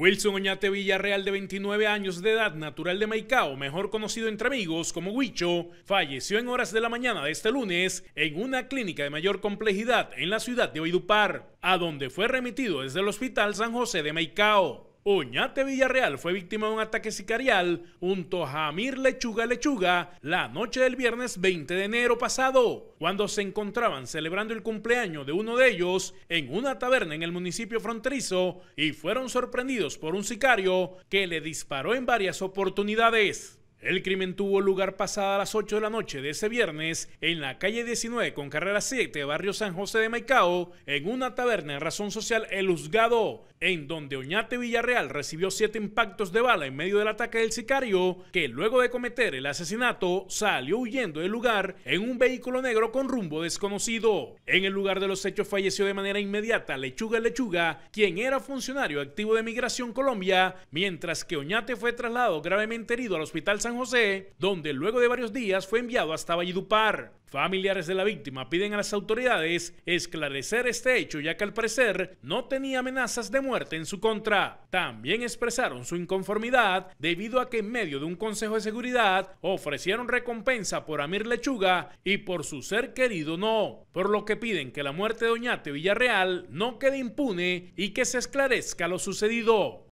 Wilson Oñate Villarreal, de 29 años de edad, natural de Maicao, mejor conocido entre amigos como Huicho, falleció en horas de la mañana de este lunes en una clínica de mayor complejidad en la ciudad de Oidupar, a donde fue remitido desde el Hospital San José de Maicao. Uñate Villarreal fue víctima de un ataque sicarial junto a Jamir Lechuga Lechuga la noche del viernes 20 de enero pasado, cuando se encontraban celebrando el cumpleaños de uno de ellos en una taberna en el municipio fronterizo y fueron sorprendidos por un sicario que le disparó en varias oportunidades. El crimen tuvo lugar pasada las 8 de la noche de ese viernes en la calle 19 con carrera 7, barrio San José de Maicao, en una taberna en razón social El Usgado, en donde Oñate Villarreal recibió siete impactos de bala en medio del ataque del sicario, que luego de cometer el asesinato salió huyendo del lugar en un vehículo negro con rumbo desconocido. En el lugar de los hechos falleció de manera inmediata Lechuga Lechuga, quien era funcionario activo de Migración Colombia, mientras que Oñate fue trasladado gravemente herido al Hospital San José, donde luego de varios días fue enviado hasta Valledupar. Familiares de la víctima piden a las autoridades esclarecer este hecho ya que al parecer no tenía amenazas de muerte en su contra. También expresaron su inconformidad debido a que en medio de un consejo de seguridad ofrecieron recompensa por Amir Lechuga y por su ser querido no, por lo que piden que la muerte de Oñate Villarreal no quede impune y que se esclarezca lo sucedido.